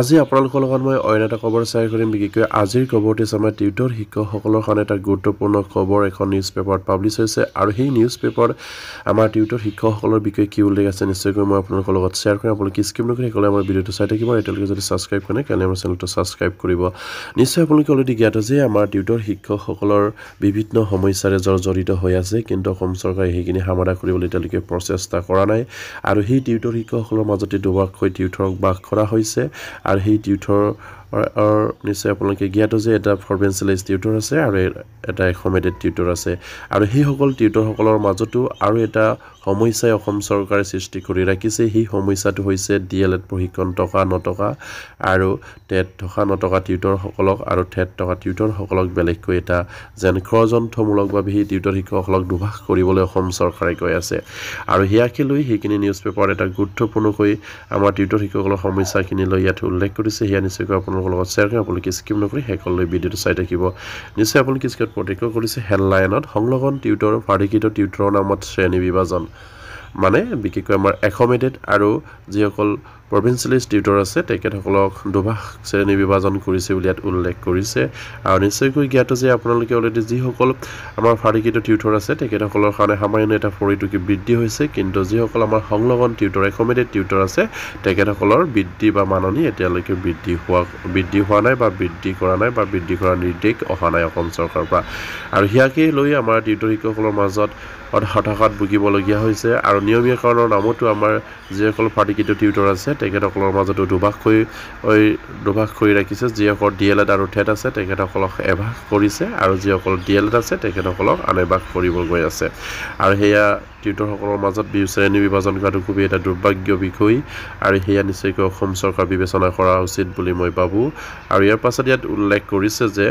আজি আপোনালোকৰ লগত মই অন্য এটা খবৰ শ্বেয়াৰ কৰিম বিশেষকৈ আজিৰ খবৰটি চামে টিউটৰ শিক্ষকসকলৰ কাৰণে এটা গুৰুত্বপূৰ্ণ খবৰ এখন নিউজ পেপাৰত পাব্লিছ হৈছে আৰু সেই নিউজ পেপাৰ আমাৰ টিউটৰ শিক্ষকসকলৰ বিষয়ে কি উল্লেখ আছে নিশ্চয়কৈ মই আপোনালোকৰ লগত শ্বেয়াৰ কৰিম আপোনালোকে স্কিম নকৰি সকলোৱে আমাৰ ভিডিঅ'টো চাই থাকিব এতিয়ালৈকে যদি ছাবস্ক্ৰাইব কৰে কেনে আমাৰ চেনেলটো ছাবস্ক্ৰাইব কৰিব নিশ্চয় আপোনালোকে অলৰেডি জ্ঞাত যে আমাৰ টিউটৰ শিক্ষকসকলৰ বিভিন্ন সমস্যাৰে জৰ্জৰিত হৈ আছে কিন্তু অসম চৰকাৰে সেইখিনি সমাধান কৰিবলৈ এতিয়ালৈকে প্ৰচেষ্টা কৰা নাই আৰু সেই টিউটৰ শিক্ষকসকলৰ মাজতে দুবাৰকৈ টিউটৰক বাস কৰা হৈছে আর সেই তীৰ্থৰ নিশ্চয় আপোনালোকে জ্ঞাত যে এটা ফৰ্মেঞ্চিয়েলাইজ টিউটৰ আছে আৰু এটা এক্সমেডেড টিউটৰ আছে আৰু সেইসকল টিউটৰসকলৰ মাজতো আৰু এটা সমস্যাই অসম চৰকাৰে সৃষ্টি কৰি ৰাখিছে সেই সমস্যাটো হৈছে ডি এল এড প্ৰশিক্ষণ টকা নটকা আৰু টেট থকা নটকা টিউটৰসকলক আৰু ঠেট থকা টিউটৰসকলক বেলেগকৈ এটা যেন ষড়যন্ত্ৰমূলকভাৱে সেই টিউটৰ শিক্ষকসকলক দুভাষ কৰিবলৈ অসম চৰকাৰে কৈ আছে আৰু সেয়াকে লৈ সেইখিনি নিউজ পেপাৰত এটা গুৰুত্বপূৰ্ণকৈ আমাৰ টিউটৰ শিক্ষকসকলৰ সমস্যাখিনি লৈ ইয়াত উল্লেখ কৰিছে সেয়া নিশ্চয়কৈ আপোনালোকে আপোনালোকৰ লগত শ্বেয়াৰ কৰিম আপোনালোকে স্কিম নকৰি শেষলৈ ভিডিঅ'টো চাই থাকিব নিশ্চয় আপোনালোকে স্কিপ প্ৰত্যক্ষ কৰিছে হেডলাইনত সংলগ্ন টিউটৰ ফাৰ্ডিকৃত টিউটৰৰ নামত শ্ৰেণী বিভাজন মানে বিশেষকৈ আমাৰ এশ আৰু যিসকল প্ৰভিঞ্চিয়েলিষ্ট টিউটৰ আছে তেখেতসকলক দুভাষ শ্ৰেণী বিভাজন কৰিছে বুলি ইয়াত উল্লেখ কৰিছে আৰু নিশ্চয়কৈ জ্ঞাত যে আপোনালোকে অলৰেডি যিসকল আমাৰ ফাৰিকৃত টিউটৰ আছে তেখেতসকলৰ কাৰণে সামান্য এটা পৰিটুকী বৃদ্ধি হৈছে কিন্তু যিসকল আমাৰ সংলগ্ন টিউটৰ একমেডেড টিউটৰ আছে তেখেতসকলৰ বৃদ্ধি বা মাননি এতিয়ালৈকে বৃদ্ধি হোৱা বৃদ্ধি হোৱা নাই বা বৃদ্ধি কৰা নাই বা বৃদ্ধি কৰাৰ নিৰ্দেশ অহা নাই অসম চৰকাৰৰ পৰা আৰু সিয়াকে লৈ আমাৰ টিউটৰ শিক্ষকসকলৰ মাজত হতাশাত ভুগিবলগীয়া হৈছে আৰু নিয়মীয়াকৰণৰ নামতো আমাৰ যিসকল ফাৰ্টিকৃত টিউটৰ আছে তেখেতসকলৰ মাজতো দুভাগ কৰি ওই দুভাগ কৰি ৰাখিছে যিসকল ডি এল এড আৰু থেট আছে তেখেতসকলক এভাগ কৰিছে আৰু যিসকল ডি এল এড আছে তেখেতসকলক আন এভাগ কৰিব গৈ আছে আৰু সেয়া টিউটৰসকলৰ মাজত বি শ্ৰেণী বিভাজন কৰাটো খুবেই এটা দুৰ্ভাগ্য বিষয় আৰু সেয়া নিশ্চয়কৈ অসম চৰকাৰ বিবেচনা কৰা উচিত বুলি মই ভাবোঁ আৰু ইয়াৰ পাছত ইয়াত উল্লেখ কৰিছে যে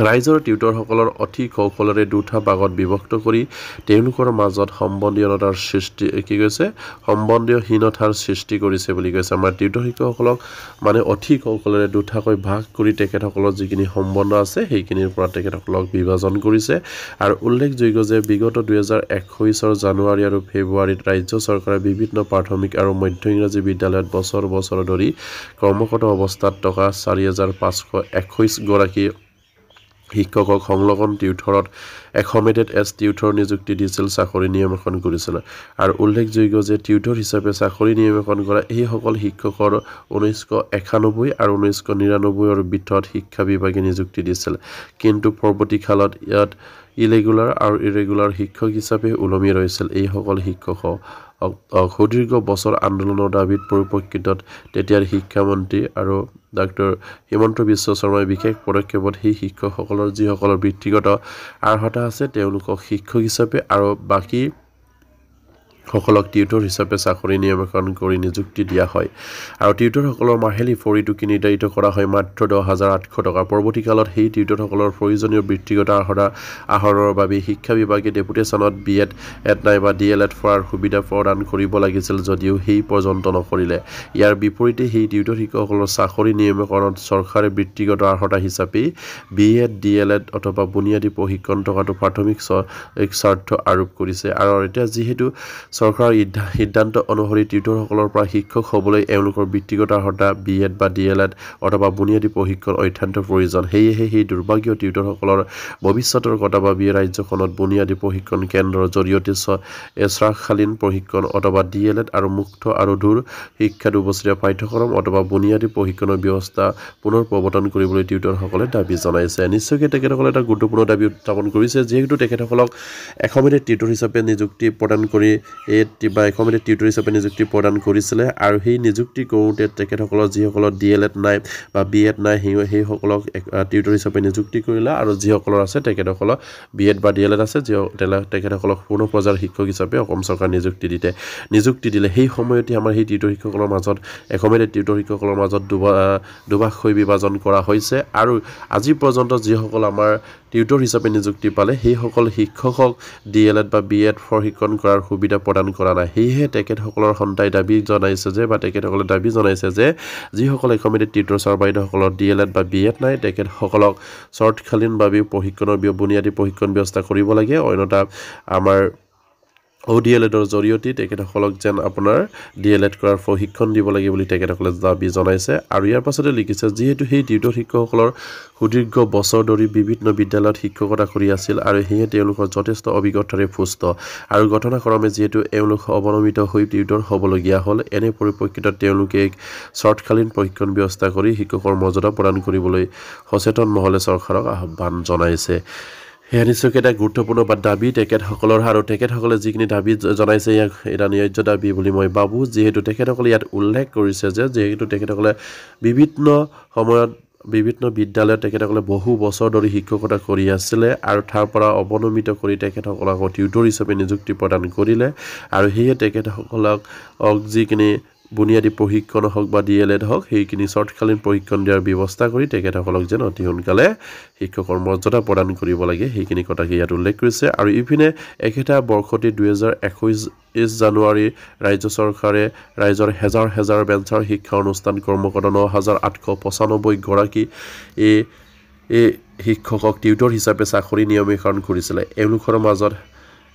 ৰাইজৰ টিউটৰসকলৰ অতি কৌশলেৰে দুটা ভাগত বিভক্ত কৰি তেওঁলোকৰ মাজত সম্বন্ধীয়তাৰ সৃষ্টি কি কৈছে সম্বন্ধীয়হীনতাৰ সৃষ্টি কৰিছে বুলি কৈছে আমাৰ টিউটৰ শিক্ষকসকলক মানে অতি কৌশলেৰে দুটাকৈ ভাগ কৰি তেখেতসকলৰ যিখিনি সম্বন্ধ আছে সেইখিনিৰ পৰা তেখেতসকলক বিভাজন কৰিছে আৰু উল্লেখযোগ্য যে বিগত দুহেজাৰ একৈছৰ জানুৱাৰী আৰু ফেব্ৰুৱাৰীত ৰাজ্য চৰকাৰে বিভিন্ন প্ৰাথমিক আৰু মধ্য ইংৰাজী বিদ্যালয়ত বছৰ বছৰ ধৰি কৰ্মগত অৱস্থাত থকা চাৰি হাজাৰ পাঁচশ একৈছগৰাকী শিক্ষকক সংলগ্ন টিউথৰত এক্সমেটেড এছ টিউথৰ নিযুক্তি দিছিল চাকৰি নিয়ম কৰিছিল আৰু উল্লেখযোগ্য যে টিউথৰ হিচাপে চাকৰি নিয়ম কৰা এইসকল শিক্ষকৰ ঊনৈছশ একানব্বৈ আৰু ঊনৈছশ নিৰান্নব্বৈৰ বিত্তত শিক্ষা বিভাগে নিযুক্তি দিছিল কিন্তু পৰৱৰ্তী কালত ইয়াত ইৰেগুলাৰ আৰু ইৰেগুলাৰ শিক্ষক হিচাপে ওলমি ৰৈছিল এইসকল শিক্ষকক সুদীৰ্ঘ বছৰ আন্দোলনৰ দাবীত পৰিপ্ৰেক্ষিতত তেতিয়াৰ শিক্ষামন্ত্ৰী আৰু ডাক্তৰ হিমন্ত বিশ্ব শৰ্মাই বিশেষ পদক্ষেপত সেই শিক্ষকসকলৰ যিসকলৰ বৃত্তিগত আৰ্হতা আছে তেওঁলোকক শিক্ষক হিচাপে আৰু বাকী সকলক টিউটৰ হিচাপে চাকৰি নিয়মীকৰণ কৰি নিযুক্তি দিয়া হয় আৰু টিউটৰসকলৰ মাহিলী ফৰিটোকি নিৰ্ধাৰিত কৰা হয় মাত্ৰ দহ হাজাৰ আঠশ টকা পৰৱৰ্তী কালত সেই টিউটৰসকলৰ প্ৰয়োজনীয় বৃত্তিগত আহৰা আহৰণৰ বাবে শিক্ষা বিভাগে ডেপুটেশ্যনত বি এড এড নাইবা ডি এল এড ফৰাৰ সুবিধা প্ৰদান কৰিব লাগিছিল যদিও সেই পৰ্যন্ত নকৰিলে ইয়াৰ বিপৰীতে সেই টিউটৰ শিক্ষকসকলৰ চাকৰি নিয়মীকৰণত চৰকাৰে বৃত্তিগত আৰ্হতা হিচাপে B Ed D El Ed অথবা বুনিয়াদী প্ৰশিক্ষণ থকাটো প্ৰাথমিক স্বাৰ্থ আৰোপ কৰিছে আৰু এতিয়া যিহেতু চৰকাৰৰ সিদ্ধান্ত অনুসৰি টিউটৰসকলৰ পৰা শিক্ষক হ'বলৈ এওঁলোকৰ বৃত্তিগত অৰ্হতা বি এড বা ডি এল এড অথবা বুনিয়াদী প্ৰশিক্ষণ অত্যন্ত প্ৰয়োজন সেয়েহে সেই দুৰ্ভাগ্য টিউটৰসকলৰ ভৱিষ্যতৰ কটা বা বি ৰাজ্যখনত বুনিয়াদী প্ৰশিক্ষণ কেন্দ্ৰৰ জৰিয়তে এশ্ৰাকালীন প্ৰশিক্ষণ অথবা ডি এল এড আৰু মুক্ত আৰু দূৰ শিক্ষা দুবছৰীয়া পাঠ্যক্ৰম অথবা বুনিয়াদী প্ৰশিক্ষণৰ ব্যৱস্থা পুনৰ প্ৰৱৰ্তন কৰিবলৈ টিউটৰসকলে দাবী জনাইছে নিশ্চয়কৈ তেখেতসকলে এটা গুৰুত্বপূৰ্ণ দাবী উত্থাপন কৰিছে যিহেতু তেখেতসকলক এশ মিনিট টিউটৰ হিচাপে নিযুক্তি প্ৰদান কৰি এই বা এসময়তে টিউটৰ হিচাপে নিযুক্তি প্ৰদান কৰিছিলে আৰু সেই নিযুক্তি কৰোঁতে তেখেতসকলৰ যিসকলৰ ডি এল এড নাই বা বি এড নাই সেই সেইসকলক টিউটৰ হিচাপে নিযুক্তি কৰিলে আৰু যিসকলৰ আছে তেখেতসকলক বি এড বা ডি এল এড আছে যি তেখেতসকলক পূৰ্ণ পৰ্যায়ৰ শিক্ষক হিচাপে অসম চৰকাৰে নিযুক্তি দিলে নিযুক্তি দিলে সেই সময়তে আমাৰ সেই টিউটৰ শিক্ষকসকলৰ মাজত এসময়তে টিউটৰ শিক্ষকসকলৰ মাজত দুবা দুবাশৈ বিভাজন কৰা হৈছে আৰু আজি পৰ্যন্ত যিসকল আমাৰ টিউটৰ হিচাপে নিযুক্তি পালে সেইসকল শিক্ষকক ডি এল এড বা বি এড প্ৰশিক্ষণ কৰাৰ সুবিধা প্ৰদান কৰা নাই সেয়েহে তেখেতসকলৰ সন্তাই দাবী জনাইছে যে বা তেখেতসকলে দাবী জনাইছে যে যিসকল এসমিতে টিউটৰ ছাৰ বাইদেউসকলৰ ডি এল এড বা বি এড নাই তেখেতসকলক চৰ্টকালীনভাৱে প্ৰশিক্ষণৰ বুনিয়াদী প্ৰশিক্ষণ ব্যৱস্থা কৰিব লাগে অন্যথা আমাৰ অ' ডি এল এডৰ জৰিয়তে তেখেতসকলক যেন আপোনাৰ ডি এল এড কৰাৰ প্ৰশিক্ষণ দিব লাগে বুলি তেখেতসকলে দাবী জনাইছে আৰু ইয়াৰ পাছতে লিখিছে যিহেতু সেই দ্বিতীয় শিক্ষকসকলৰ সুদীৰ্ঘ বছৰ ধৰি বিভিন্ন বিদ্যালয়ত শিক্ষকতা কৰি আছিল আৰু সেয়েহে তেওঁলোকৰ যথেষ্ট অভিজ্ঞতাৰে সুস্থ আৰু ঘটনাক্ৰমে যিহেতু এওঁলোক অৱনমিত হৈ ডিউটৰ হ'বলগীয়া হ'ল এনে পৰিপ্ৰেক্ষিতত তেওঁলোকে এক শ্বৰ্টকালীন প্ৰশিক্ষণ ব্যৱস্থা কৰি শিক্ষকৰ মৰ্যাদা প্ৰদান কৰিবলৈ সচেতন মহলে চৰকাৰক আহ্বান জনাইছে সেয়া নিশ্চয়কৈ এটা গুৰুত্বপূৰ্ণ বা দাবী তেখেতসকলৰ আৰু তেখেতসকলে যিখিনি দাবী জনাইছে ইয়াক এটা ন্যায্য দাবী বুলি মই ভাবোঁ যিহেতু তেখেতসকলে ইয়াত উল্লেখ কৰিছে যে যিহেতু তেখেতসকলে বিভিন্ন সময়ত বিভিন্ন বিদ্যালয়ত তেখেতসকলে বহু বছৰ ধৰি শিক্ষকতা কৰি আছিলে আৰু তাৰ পৰা অৱনমিত কৰি তেখেতসকলক টিউটৰ হিচাপে নিযুক্তি প্ৰদান কৰিলে আৰু সেয়ে তেখেতসকলক যিখিনি বুনিয়াদী প্ৰশিক্ষণ হওক বা ডি এল এড হওক সেইখিনি চৰ্টকালীন প্ৰশিক্ষণ দিয়াৰ ব্যৱস্থা কৰি তেখেতসকলক যেন অতি সোনকালে শিক্ষকৰ মৰ্যাদা প্ৰদান কৰিব লাগে সেইখিনি কথাকে ইয়াত উল্লেখ কৰিছে আৰু ইপিনে একেটা বৰ্ষতে দুহেজাৰ একৈছ জানুৱাৰী ৰাজ্য চৰকাৰে ৰাইজৰ হেজাৰ হেজাৰ বেঞ্চৰ শিক্ষা অনুষ্ঠান কৰ্মকৰ ন হাজাৰ আঠশ পঁচানব্বৈ গৰাকী এই এই শিক্ষকক টিউটৰ হিচাপে চাকৰি নিয়মীকৰণ কৰিছিলে এওঁলোকৰ মাজত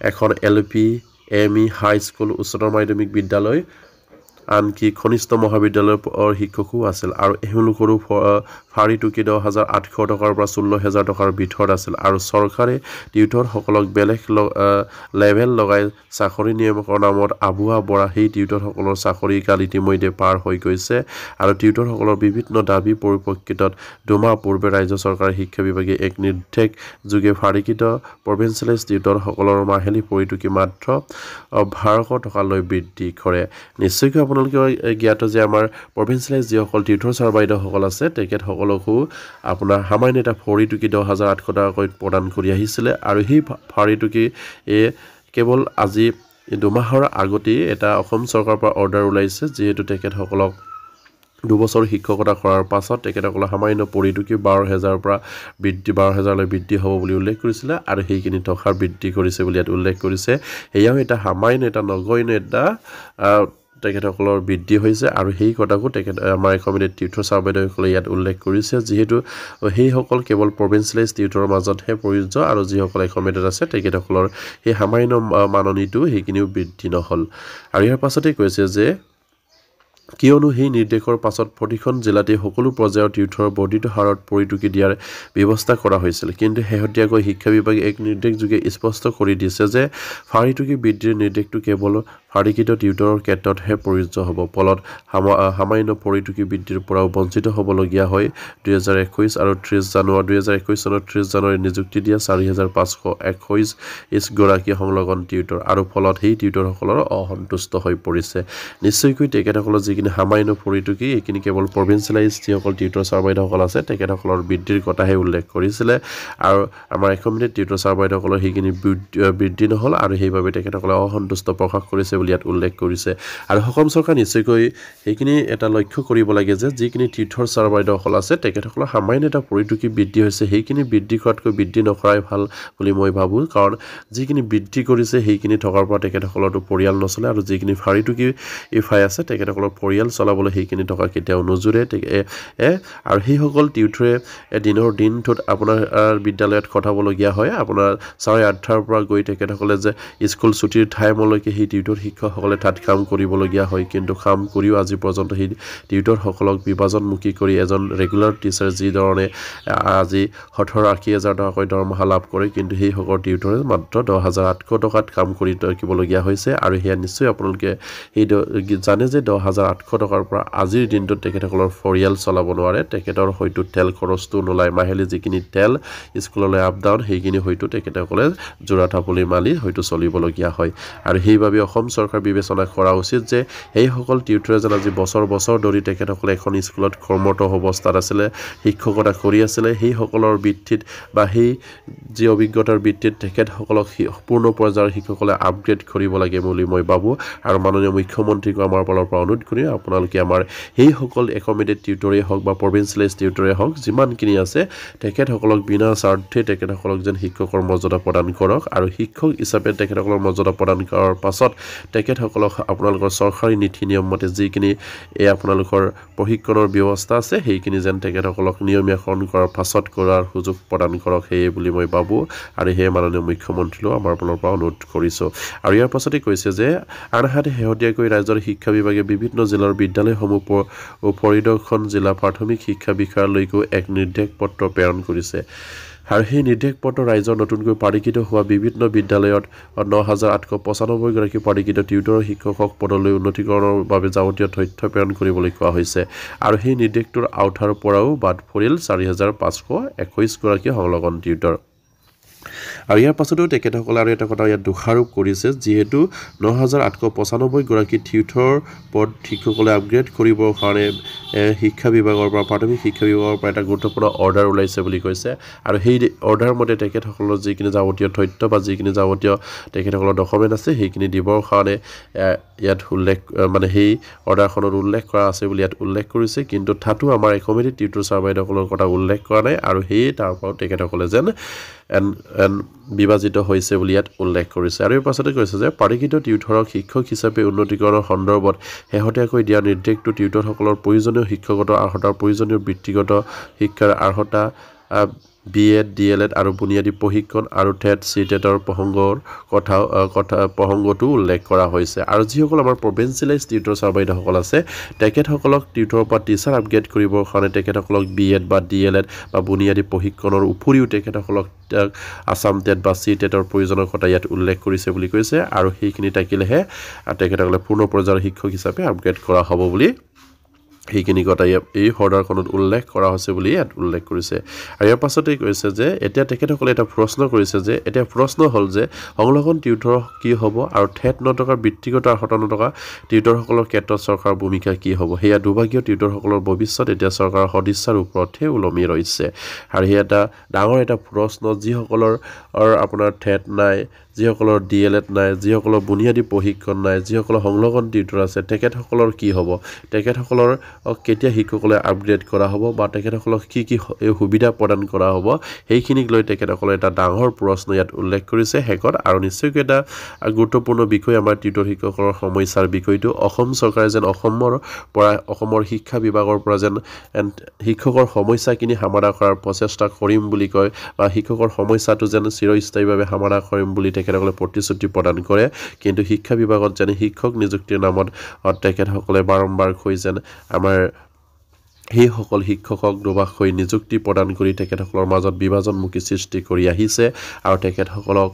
এখন L P M E high school উচ্চতৰ মাধ্যমিক বিদ্যালয় আনকি খনিষ্ঠ মহাবিদ্যালয়ৰ শিক্ষকো আছিল আৰু এওঁলোকৰো ফাৰিটুকি দহ হাজাৰ আঠশ টকাৰ পৰা ষোল্ল হেজাৰ টকাৰ ভিতৰত আছিল আৰু চৰকাৰে টিউটৰসকলক বেলেগ লেভেল লগাই চাকৰি নিয়মৰ নামত আবুৱা বৰা সেই টিউটৰসকলৰ চাকৰি কাল ইতিমধ্যে পাৰ হৈ গৈছে আৰু টিউটৰসকলৰ বিভিন্ন দাবী পৰিপ্ৰেক্ষিতত দুমাহ পূৰ্বে ৰাজ্য চৰকাৰে শিক্ষা বিভাগে এক নিৰ্দেশ যোগে ফাৰিকৃত প্ৰভিঞ্চিয়েলাইজ টিউটৰসকলৰ মাহিলী পৰিটুকি মাত্ৰ বাৰশ টকালৈ বৃদ্ধি কৰে নিশ্চয়কৈ আপোনালোকে জ্ঞাত যে আমাৰ প্ৰভিঞ্চিয়েল যিসকল ছাৰ বাইদেউসকল আছে তেখেতসকলকো আপোনাৰ সামান্য এটা ফৰিটুকি দহ হাজাৰ আঠশ টকাকৈ প্ৰদান কৰি আহিছিলে আৰু সেই ফাৰিটুকি কেৱল আজি দুমাহৰ আগতেই এটা অসম চৰকাৰৰ পৰা অৰ্ডাৰ ওলাইছে যিহেতু তেখেতসকলক দুবছৰ শিক্ষকতা কৰাৰ পাছত তেখেতসকলৰ সামান্য পৰিটুকি বাৰ হেজাৰৰ পৰা বৃদ্ধি বাৰ হেজাৰলৈ বৃদ্ধি হ'ব বুলি উল্লেখ কৰিছিলে আৰু সেইখিনি টকাৰ বৃদ্ধি কৰিছে বুলি ইয়াত উল্লেখ কৰিছে সেয়াও এটা সামান্য এটা নগন্য এটা তেখেতসকলৰ বৃদ্ধি হৈছে আৰু সেই কথাকো তেখেত আমাৰ এখন মিনিট তীৰ্থ চাহ বাইদেউসকলে ইয়াত উল্লেখ কৰিছে যিহেতু সেইসকল কেৱল প্ৰভিঞ্চিয়েলাইজ টিউথৰ মাজতহে প্ৰযোজ্য আৰু যিসকল এখন মিনিট আছে তেখেতসকলৰ সেই সামান্য মাননিটো সেইখিনিও বৃদ্ধি নহ'ল আৰু ইয়াৰ পাছতেই কৈছে যে কিয়নো সেই নিৰ্দেশৰ পাছত প্ৰতিখন জিলাতে সকলো পৰ্যায়ৰ টিউথৰ বৰ্ধিত হাৰত পৰিটুকি দিয়াৰ ব্যৱস্থা কৰা হৈছিল কিন্তু শেহতীয়াকৈ শিক্ষা বিভাগে এক নিৰ্দেশযোগে স্পষ্ট কৰি দিছে যে ফাৰিটুকি বৃদ্ধিৰ নিৰ্দেশটো কেৱল হাৰিকৃত টিউটৰৰ ক্ষেত্ৰতহে প্ৰযোজ্য হ'ব ফলত সামান্য পৰিতোষী বৃদ্ধিৰ পৰাও বঞ্চিত হ'বলগীয়া হয় দুহেজাৰ একৈছ আৰু ত্ৰিছ জানুৱাৰী দুহেজাৰ একৈছ চনত ত্ৰিছ জানুৱাৰী নিযুক্তি দিয়া চাৰি হেজাৰ পাঁচশ একৈছ ইছগৰাকী সংলগ্ন টিউটৰ আৰু ফলত সেই টিউটৰসকলৰ অসন্তুষ্ট হৈ পৰিছে নিশ্চয়কৈ তেখেতসকলৰ যিখিনি সামান্য পৰিতোষী এইখিনি কেৱল প্ৰভিঞ্চিয়েলাইজ যিসকল টিউটৰ চাৰ্ভাইডসকল আছে তেখেতসকলৰ বৃদ্ধিৰ কথাহে উল্লেখ কৰিছিলে আৰু আমাৰ এশ মিনিট টিউটৰ চাৰ্ভাইডসকলৰ সেইখিনি বৃদ্ধি নহ'ল আৰু সেইবাবে তেখেতসকলে অসন্তুষ্ট প্ৰকাশ কৰিছে আছে বুলি ইয়াত উল্লেখ কৰিছে আৰু অসম চৰকাৰে নিশ্চয়কৈ সেইখিনি এটা লক্ষ্য কৰিব লাগে যে যিখিনি তীৰ্থৰ চাৰ বাইদেউসকল আছে তেখেতসকলৰ সামান্য এটা পৰিদুখী বৃদ্ধি হৈছে সেইখিনি বৃদ্ধি কৰাতকৈ বৃদ্ধি নকৰাই ভাল বুলি মই ভাবোঁ কাৰণ যিখিনি বৃদ্ধি কৰিছে সেইখিনি থকাৰ পৰা তেখেতসকলৰতো পৰিয়াল নচলে আৰু যিখিনি ফাৰিটুকি ইফাই আছে তেখেতসকলৰ পৰিয়াল চলাবলৈ সেইখিনি টকা কেতিয়াও নোজোৰে আৰু সেইসকল তীৰ্থৰে দিনৰ দিনটোত আপোনাৰ বিদ্যালয়ত খটাবলগীয়া হয় আপোনাৰ চাৰে আঠটাৰ পৰা গৈ তেখেতসকলে যে স্কুল ছুটিৰ ঠাইমলৈকে সেই তীৰ্থত শিক্ষকসকলে তাত কাম কৰিবলগীয়া হয় কিন্তু কাম কৰিও আজি পৰ্যন্ত সেই টিউটৰসকলক বিভাজনমুখী কৰি এজন ৰেগুলাৰ টিচাৰ যিধৰণে আজি সোতৰ আশী হাজাৰ টকাকৈ দৰমহা লাভ কৰে কিন্তু সেইসকল টিউটৰে মাত্ৰ দহ হাজাৰ আঠশ টকাত কাম কৰি থাকিবলগীয়া হৈছে আৰু সেয়া নিশ্চয় আপোনালোকে সেই জানে যে দহ হাজাৰ আঠশ টকাৰ পৰা আজিৰ দিনটোত তেখেতসকলৰ পৰিয়াল চলাব নোৱাৰে তেখেতৰ হয়তো তেল খৰচটো নোলায় মাহিলী যিখিনি তেল স্কুললৈ আপ ডাউন সেইখিনি হয়তো তেখেতসকলে যোৰা থাপলি মালি হয়তো চলিবলগীয়া হয় আৰু সেইবাবে অসম চৰকাৰ বিবেচনা কৰা উচিত যে সেইসকল টিউটৰে যেন আজি বছৰ বছৰ ধৰি তেখেতসকলে এখন স্কুলত কৰ্মৰত অৱস্থাত আছিলে শিক্ষকতা কৰি আছিলে সেইসকলৰ বৃত্তিত বা সেই যি অভিজ্ঞতাৰ বৃত্তিত তেখেতসকলক পূৰ্ণ পৰ্যায়ৰ শিক্ষকসকলে আপগ্ৰেড কৰিব লাগে বুলি মই ভাবোঁ আৰু মাননীয় মুখ্যমন্ত্ৰীকো আমাৰ ফালৰ পৰা অনুৰোধ কৰি আপোনালোকে আমাৰ সেইসকল একমিডিয়েট টিউটৰেই হওক বা প্ৰভিঞ্চিয়েলাইজ টিউটৰে হওক যিমানখিনি আছে তেখেতসকলক বিনা স্বাৰ্থে তেখেতসকলক যেন শিক্ষকৰ মৰ্যাদা প্ৰদান কৰক আৰু শিক্ষক হিচাপে তেখেতসকলৰ মৰ্যাদা প্ৰদান কৰাৰ পাছত তেখেতসকলক আপোনালোকৰ চৰকাৰী নীতি নিয়মমতে যিখিনি এই আপোনালোকৰ প্ৰশিক্ষণৰ ব্যৱস্থা আছে সেইখিনি যেন তেখেতসকলক নিয়মীয়াকৰণ কৰাৰ পাছত কৰাৰ সুযোগ প্ৰদান কৰক সেয়ে বুলি মই ভাবোঁ আৰু সেয়ে মাননীয় মুখ্যমন্ত্ৰীলৈও আমাৰ ফালৰ পৰা অনুৰোধ কৰিছোঁ আৰু ইয়াৰ পাছতে কৈছে যে আনহাতে শেহতীয়াকৈ ৰাজ্যৰ শিক্ষা বিভাগে বিভিন্ন জিলাৰ বিদ্যালয়সমূহ পৰিদৰ্শন জিলা প্ৰাথমিক শিক্ষা বিষয়ালৈকো এক নিৰ্দেশ পত্ৰ প্ৰেৰণ কৰিছে আৰু সেই নিৰ্দেশ পত্ৰ ৰাইজৰ নতুনকৈ পাৰিকৃত হোৱা বিভিন্ন বিদ্যালয়ত ন হাজাৰ আঠশ পঁচানব্বৈগৰাকী পাৰিকৃত টিউটৰ শিক্ষকক পদলৈ উন্নতিকৰণৰ বাবে যাৱতীয় তথ্য প্ৰেৰণ কৰিবলৈ কোৱা হৈছে আৰু সেই নিৰ্দেশটোৰ আওঠাৰ পৰাও বাদ পৰিল চাৰি হাজাৰ পাঁচশ একৈছগৰাকী সংলগ্ন টিউটৰ আৰু ইয়াৰ পাছতো তেখেতসকলে আৰু এটা কথা ইয়াত দোষাৰোপ কৰিছে যিহেতু ন হাজাৰ আঠশ পঁচানব্বৈ গৰাকী টিউথৰ পদ শিক্ষকসকলে আপগ্ৰেড কৰিবৰ কাৰণে শিক্ষা বিভাগৰ পৰা প্ৰাথমিক শিক্ষা বিভাগৰ পৰা এটা গুৰুত্বপূৰ্ণ অৰ্ডাৰ ওলাইছে বুলি কৈছে আৰু সেই অৰ্ডাৰ মতে তেখেতসকলৰ যিখিনি যাৱতীয় তথ্য বা যিখিনি যাৱতীয় তেখেতসকলৰ ডকুমেণ্ট আছে সেইখিনি দিবৰ কাৰণে ইয়াত উল্লেখ মানে সেই অৰ্ডাৰখনত উল্লেখ কৰা আছে বুলি ইয়াত উল্লেখ কৰিছে কিন্তু তাতো আমাৰ এই একমেটি টিউটৰ ছাৰ বাইদেউসকলৰ কথা উল্লেখ কৰা নাই আৰু সেয়ে তাৰ পৰাও তেখেতসকলে যেন বিভাজিত হৈছে বুলি ইয়াত উল্লেখ কৰিছে আৰু এই পাছতে কৈছে যে পাৰিকৃত টিউটৰক শিক্ষক হিচাপে উন্নতিকৰণৰ সন্দৰ্ভত শেহতীয়াকৈ দিয়া নিৰ্দেশটো টিউটৰসকলৰ প্ৰয়োজনীয় শিক্ষকগত আৰ্হতাৰ প্ৰয়োজনীয় বৃত্তিগত শিক্ষাৰ আৰ্হতা B Ed D El Ed আৰু বুনিয়াদী প্ৰশিক্ষণ আৰু থেট চি টেটৰ প্ৰসংগৰ কথা কথা প্ৰসংগটো উল্লেখ কৰা হৈছে আৰু যিসকল আমাৰ প্ৰভেঞ্চিয়েলাইজ টিউটৰ ছাৰ বাইদেউসকল আছে তেখেতসকলক টিউটৰৰ পৰা টিচাৰ আপগ্ৰেড কৰিবৰ কাৰণে তেখেতসকলক বি এড বা ডি এল এড বা বুনিয়াদী প্ৰশিক্ষণৰ উপৰিও তেখেতসকলক আছাম টেট বা চি টেটৰ প্ৰয়োজনৰ কথা ইয়াত উল্লেখ কৰিছে বুলি কৈছে আৰু সেইখিনি থাকিলেহে তেখেতসকলে পূৰ্ণ পৰ্যায়ৰ শিক্ষক হিচাপে আপগ্ৰেড কৰা হ'ব বুলি সেইখিনি কথা ইয়াত এই অৰ্ডাৰখনত উল্লেখ কৰা হৈছে বুলি ইয়াত উল্লেখ কৰিছে আৰু ইয়াৰ পাছতেই কৈছে যে এতিয়া তেখেতসকলে এটা প্ৰশ্ন কৰিছে যে এতিয়া প্ৰশ্ন হ'ল যে সংলগ্ন টিউটৰ কি হ'ব আৰু ঠেট নথকা বৃত্তিগত আৰ্হত নথকা টিউটৰসকলৰ ক্ষেত্ৰত চৰকাৰৰ ভূমিকা কি হ'ব সেয়া দুৰ্ভাগ্য টিউটৰসকলৰ ভৱিষ্যত এতিয়া চৰকাৰৰ সদিচ্ছাৰ ওপৰতহে ওলমি ৰৈছে আৰু সেই এটা ডাঙৰ এটা প্ৰশ্ন যিসকলৰ আপোনাৰ ঠেট নাই যিসকলৰ ডি এল এড নাই যিসকলৰ বুনিয়াদী প্ৰশিক্ষণ নাই যিসকলৰ সংলগ্ন টিউটৰ আছে তেখেতসকলৰ কি হ'ব তেখেতসকলৰ কেতিয়া শিক্ষকসকলে আপগ্ৰেড কৰা হ'ব বা তেখেতসকলক কি কি সুবিধা প্ৰদান কৰা হ'ব সেইখিনিক লৈ তেখেতসকলে এটা ডাঙৰ প্ৰশ্ন ইয়াত উল্লেখ কৰিছে শেষত আৰু নিশ্চয়কৈ এটা গুৰুত্বপূৰ্ণ বিষয় আমাৰ টিউটৰ শিক্ষকৰ সমস্যাৰ বিষয়টো অসম চৰকাৰে যেন অসমৰ পৰা অসমৰ শিক্ষা বিভাগৰ পৰা যেন শিক্ষকৰ সমস্যাখিনি সমাধান কৰাৰ প্ৰচেষ্টা কৰিম বুলি কয় বা শিক্ষকৰ সমস্যাটো যেন চিৰস্থায়ীভাৱে সমাধান কৰিম বুলি তেখেত তেখেতসকলে প্ৰতিশ্ৰুতি প্ৰদান কৰে কিন্তু শিক্ষা বিভাগত যেন শিক্ষক নিযুক্তিৰ নামত তেখেতসকলে বাৰম্বাৰ হৈ যেন আমাৰ সেইসকল শিক্ষকক দুবাস হৈ নিযুক্তি প্ৰদান কৰি তেখেতসকলৰ মাজত বিভাজনমুখী সৃষ্টি কৰি আহিছে আৰু তেখেতসকলক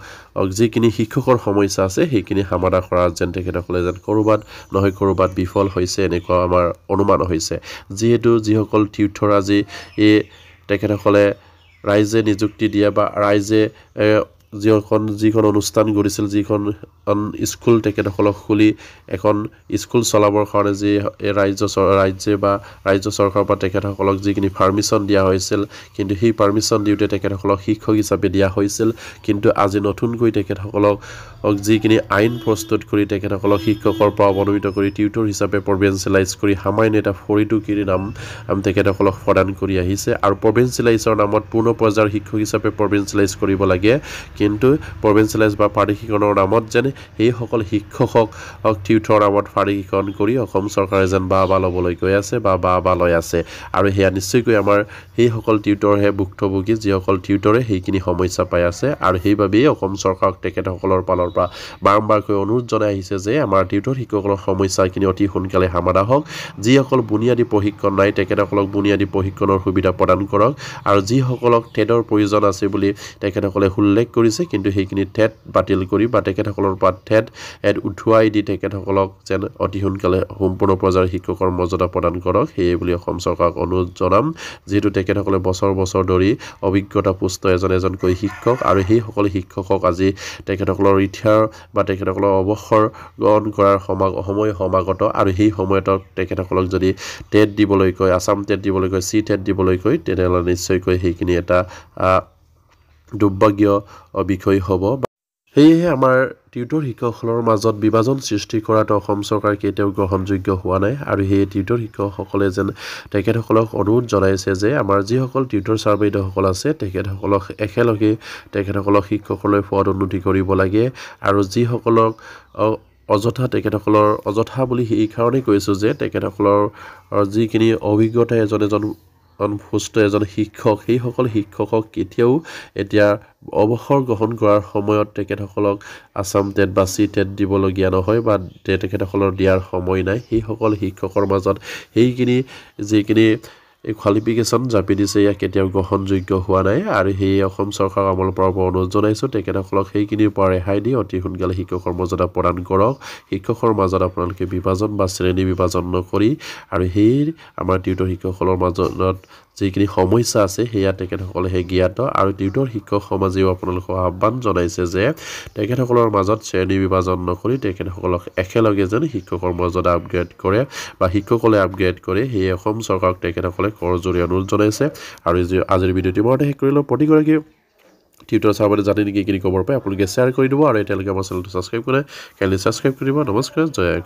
যিখিনি শিক্ষকৰ সমস্যা আছে সেইখিনি সমাধা কৰাত যেন তেখেতসকলে যেন ক'ৰবাত নহয় ক'ৰবাত বিফল হৈছে এনেকুৱা আমাৰ অনুমান হৈছে যিহেতু যিসকল তীৰ্থৰাজি এই তেখেতসকলে ৰাইজে নিযুক্তি দিয়ে বা ৰাইজে যিখন যিখন অনুষ্ঠান গঢ়িছিল যিখন স্কুল তেখেতসকলক খুলি এখন স্কুল চলাবৰ কাৰণে যি ৰাজ্য ৰাজ্যে বা ৰাজ্য চৰকাৰৰ পৰা তেখেতসকলক যিখিনি পাৰ্মিশ্যন দিয়া হৈছিল কিন্তু সেই পাৰ্মিশ্যন দিওঁতে তেখেতসকলক শিক্ষক হিচাপে দিয়া হৈছিল কিন্তু আজি নতুনকৈ তেখেতসকলক যিখিনি আইন প্ৰস্তুত কৰি তেখেতসকলক শিক্ষকৰ পৰা অৱনমিত কৰি টিউটৰ হিচাপে প্ৰভেঞ্চিয়েলাইজ কৰি সামান্য এটা ফৰিটুকিৰ নাম তেখেতসকলক প্ৰদান কৰি আহিছে আৰু প্ৰভেঞ্চিয়েলাইজৰ নামত পূৰ্ণ পৰ্যায়ৰ শিক্ষক হিচাপে প্ৰভেঞ্চিয়েলাইজ কৰিব লাগে কিন্তু প্ৰভিঞ্চিয়েলাইজ বা ফাৰ্ডিকীকৰণৰ নামত যেন সেইসকল শিক্ষকক টিউটৰৰ নামত ফাৰ্ডিকীকৰণ কৰি অসম চৰকাৰে যেন বাহ বাহ ল'বলৈ গৈ আছে বা বাহ বাহ লৈ আছে আৰু সেয়া নিশ্চয়কৈ আমাৰ সেইসকল টিউটৰহে ভুক্তভোগী যিসকল টিউটৰে সেইখিনি সমস্যা পাই আছে আৰু সেইবাবেই অসম চৰকাৰক তেখেতসকলৰ ফালৰ পৰা বাৰম্বাৰকৈ অনুৰোধ জনাই আহিছে যে আমাৰ টিউটৰ শিক্ষকসকলৰ সমস্যাখিনি অতি সোনকালে সমাধা হওক যিসকল বুনিয়াদী প্ৰশিক্ষণ নাই তেখেতসকলক বুনিয়াদী প্ৰশিক্ষণৰ সুবিধা প্ৰদান কৰক আৰু যিসকলক টেডৰ প্ৰয়োজন আছে বুলি তেখেতসকলে উল্লেখ কৰিছে কৰিছে কিন্তু সেইখিনি ঠেট বাতিল কৰি বা তেখেতসকলৰ পৰা ঠেট এড উঠুৱাই দি তেখেতসকলক যেন অতি সোনকালে সম্পূৰ্ণ পৰ্যায়ৰ শিক্ষকৰ মৰ্যাদা প্ৰদান কৰক সেয়ে বুলি অসম চৰকাৰক অনুৰোধ জনাম যিহেতু তেখেতসকলে বছৰ বছৰ ধৰি অভিজ্ঞতা পুষ্ট এজন এজনকৈ শিক্ষক আৰু সেইসকল শিক্ষকক আজি তেখেতসকলৰ ৰিঠিয়াৰ বা তেখেতসকলৰ অৱসৰ গ্ৰহণ কৰাৰ সমাগ সময় সমাগত আৰু সেই সময়ত তেখেতসকলক যদি টেট দিবলৈ কয় আছাম টেট দিবলৈ কয় চি টেট দিবলৈ কয় তেনেহ'লে নিশ্চয়কৈ সেইখিনি এটা দুৰ্ভাগ্য বিষয় হ'ব সেয়েহে আমাৰ টিউটৰ শিক্ষকসকলৰ মাজত বিভাজন সৃষ্টি কৰাটো অসম চৰকাৰ কেতিয়াও গ্ৰহণযোগ্য হোৱা নাই আৰু সেয়ে টিউটৰ শিক্ষকসকলে যেন তেখেতসকলক অনুৰোধ জনাইছে যে আমাৰ যিসকল টিউটৰ ছাৰ আছে তেখেতসকলক একেলগে তেখেতসকলক শিক্ষকলৈ পোৱাত উন্নতি কৰিব লাগে আৰু যিসকলক অযথা তেখেতসকলৰ অযথা বুলি সেইকাৰণেই কৈছোঁ যে তেখেতসকলৰ যিখিনি অভিজ্ঞতা এজন এজন সুস্থ এজন শিক্ষক সেইসকল শিক্ষকক কেতিয়াও এতিয়া অৱসৰ গ্ৰহণ কৰাৰ সময়ত তেখেতসকলক আছাম টেট বা চি টেট দিবলগীয়া নহয় বা তেখেতসকলৰ দিয়াৰ সময় নাই সেইসকল শিক্ষকৰ মাজত সেইখিনি যিখিনি এই কোৱালিফিকেশ্যন জাপি দিছে ইয়াক কেতিয়াও গ্ৰহণযোগ্য হোৱা নাই আৰু সেয়ে অসম চৰকাৰক আমাৰ পৰা অনুৰোধ জনাইছোঁ তেখেতসকলক সেইখিনিৰ পৰা ৰেহাই দি অতি সোনকালে শিক্ষকৰ মৰ্যাদা প্ৰদান কৰক শিক্ষকৰ মাজত আপোনালোকে বিভাজন বা শ্ৰেণী বিভাজন নকৰি আৰু সেই আমাৰ টিউটৰ শিক্ষকসকলৰ মাজত যিখিনি সমস্যা আছে সেয়া তেখেতসকলে সেই জ্ঞাত আৰু টিউটৰ শিক্ষক সমাজেও আপোনালোকক আহ্বান জনাইছে যে তেখেতসকলৰ মাজত শ্ৰেণী বিভাজন নকৰি তেখেতসকলক একেলগে যেন শিক্ষকৰ মাজত আপগ্ৰেড কৰে বা শিক্ষকলৈ আপগ্ৰেড কৰে সেয়ে অসম চৰকাৰক তেখেতসকলে কৰজুৰি অনুৰোধ জনাইছে আৰু আজিৰ ভিডিঅ'টো মই শেষ কৰিলোঁ প্ৰতিগৰাকী টিউটৰ চাবলৈ জানি নেকি এইখিনি ক'ব পাৰে আপোনালোকে শ্বেয়াৰ কৰি দিব আৰু এতিয়ালৈকে আমাৰ চেনেলটো ছাবস্ক্ৰাইব কৰে কাইণ্ডলি ছাবস্ক্ৰাইব কৰিব নমস্কাৰ জয়